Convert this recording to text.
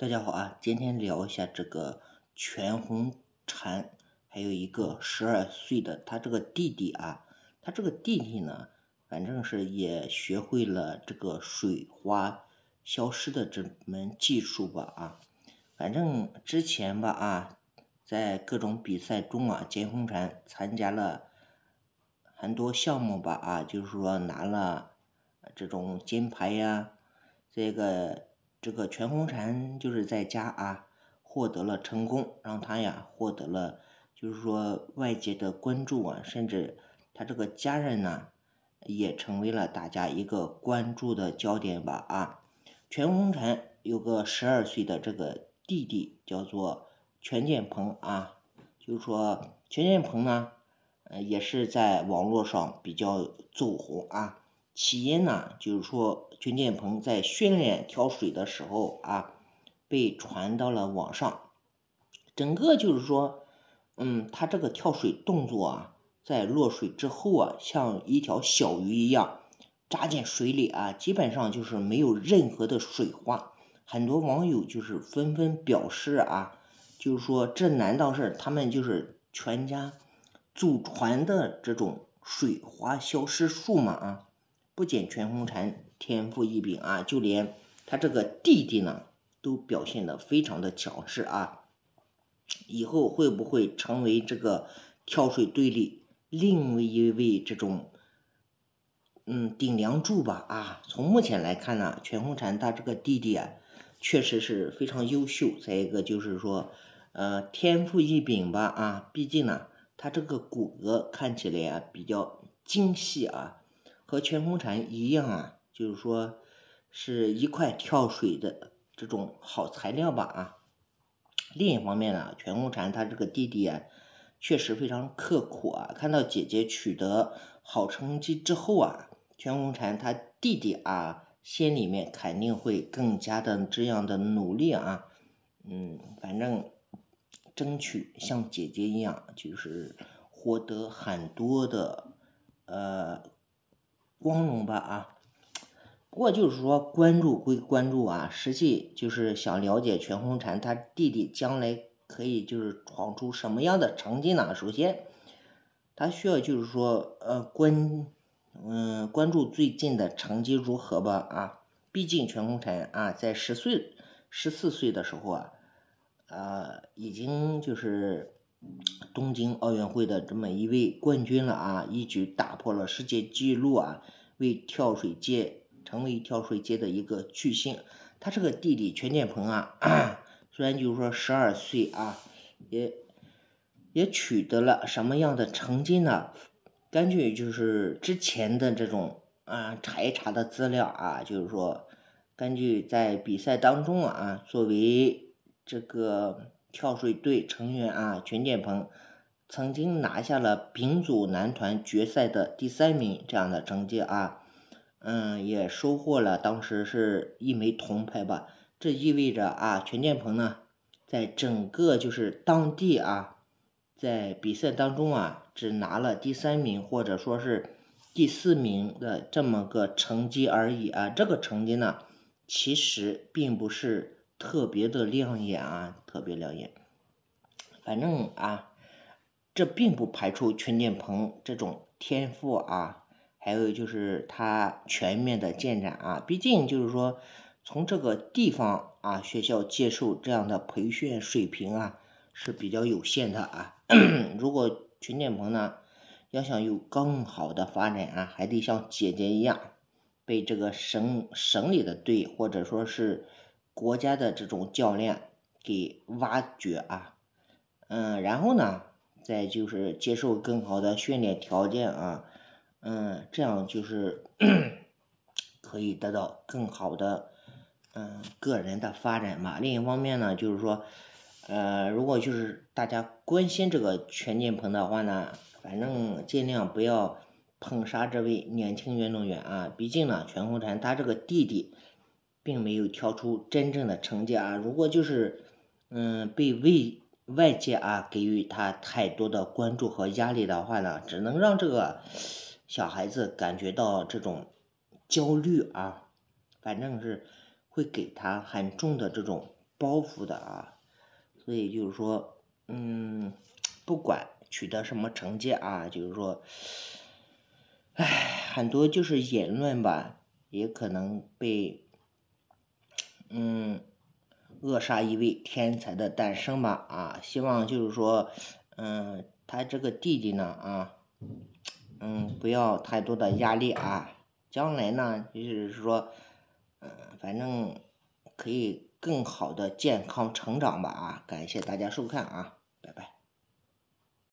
大家好啊，今天聊一下这个全红婵，还有一个十二岁的他这个弟弟啊，他这个弟弟呢，反正是也学会了这个水花消失的这门技术吧啊，反正之前吧啊，在各种比赛中啊，全红婵参加了很多项目吧啊，就是说拿了这种金牌呀，这个。这个全红婵就是在家啊，获得了成功，让他呀获得了就是说外界的关注啊，甚至他这个家人呢也成为了大家一个关注的焦点吧啊，全红婵有个十二岁的这个弟弟叫做全建鹏啊，就是说全建鹏呢，呃也是在网络上比较走红啊。起因呢，就是说，军建鹏在训练跳水的时候啊，被传到了网上，整个就是说，嗯，他这个跳水动作啊，在落水之后啊，像一条小鱼一样扎进水里啊，基本上就是没有任何的水花，很多网友就是纷纷表示啊，就是说，这难道是他们就是全家祖传的这种水花消失术吗啊？不仅全红婵天赋异禀啊，就连他这个弟弟呢，都表现的非常的强势啊。以后会不会成为这个跳水队里另一位这种，嗯，顶梁柱吧？啊，从目前来看呢，全红婵他这个弟弟啊，确实是非常优秀。再一个就是说，呃，天赋异禀吧？啊，毕竟呢，他这个骨骼看起来啊比较精细啊。和全红婵一样啊，就是说，是一块跳水的这种好材料吧啊。另一方面呢，全红婵她这个弟弟，啊，确实非常刻苦啊。看到姐姐取得好成绩之后啊，全红婵她弟弟啊，心里面肯定会更加的这样的努力啊。嗯，反正，争取像姐姐一样，就是获得很多的，呃。光荣吧啊，不过就是说关注归关注啊，实际就是想了解全红婵他弟弟将来可以就是闯出什么样的成绩呢？首先，他需要就是说呃关，嗯关注最近的成绩如何吧啊，毕竟全红婵啊在十岁、十四岁的时候啊，呃已经就是。东京奥运会的这么一位冠军了啊，一举打破了世界纪录啊，为跳水界成为跳水界的一个巨星。他这个弟弟全建鹏啊，虽然就是说十二岁啊，也也取得了什么样的成绩呢？根据就是之前的这种啊查一查的资料啊，就是说根据在比赛当中啊，作为这个。跳水队成员啊，全建鹏曾经拿下了丙组男团决赛的第三名这样的成绩啊，嗯，也收获了当时是一枚铜牌吧。这意味着啊，全建鹏呢，在整个就是当地啊，在比赛当中啊，只拿了第三名或者说是第四名的这么个成绩而已啊，这个成绩呢，其实并不是。特别的亮眼啊，特别亮眼，反正啊，这并不排除群建鹏这种天赋啊，还有就是他全面的进展啊，毕竟就是说从这个地方啊学校接受这样的培训水平啊是比较有限的啊，如果群建鹏呢要想有更好的发展啊，还得像姐姐一样被这个省省里的队或者说是。国家的这种教练给挖掘啊，嗯，然后呢，再就是接受更好的训练条件啊，嗯，这样就是 可以得到更好的，嗯，个人的发展嘛。另一方面呢，就是说，呃，如果就是大家关心这个全建鹏的话呢，反正尽量不要碰杀这位年轻运动员啊，毕竟呢，全红婵他这个弟弟。并没有跳出真正的成绩啊！如果就是，嗯，被外外界啊给予他太多的关注和压力的话呢，只能让这个小孩子感觉到这种焦虑啊，反正是会给他很重的这种包袱的啊。所以就是说，嗯，不管取得什么成绩啊，就是说，唉，很多就是言论吧，也可能被。嗯，扼杀一位天才的诞生吧啊！希望就是说，嗯，他这个弟弟呢啊，嗯，不要太多的压力啊，将来呢就是说，嗯，反正可以更好的健康成长吧啊！感谢大家收看啊！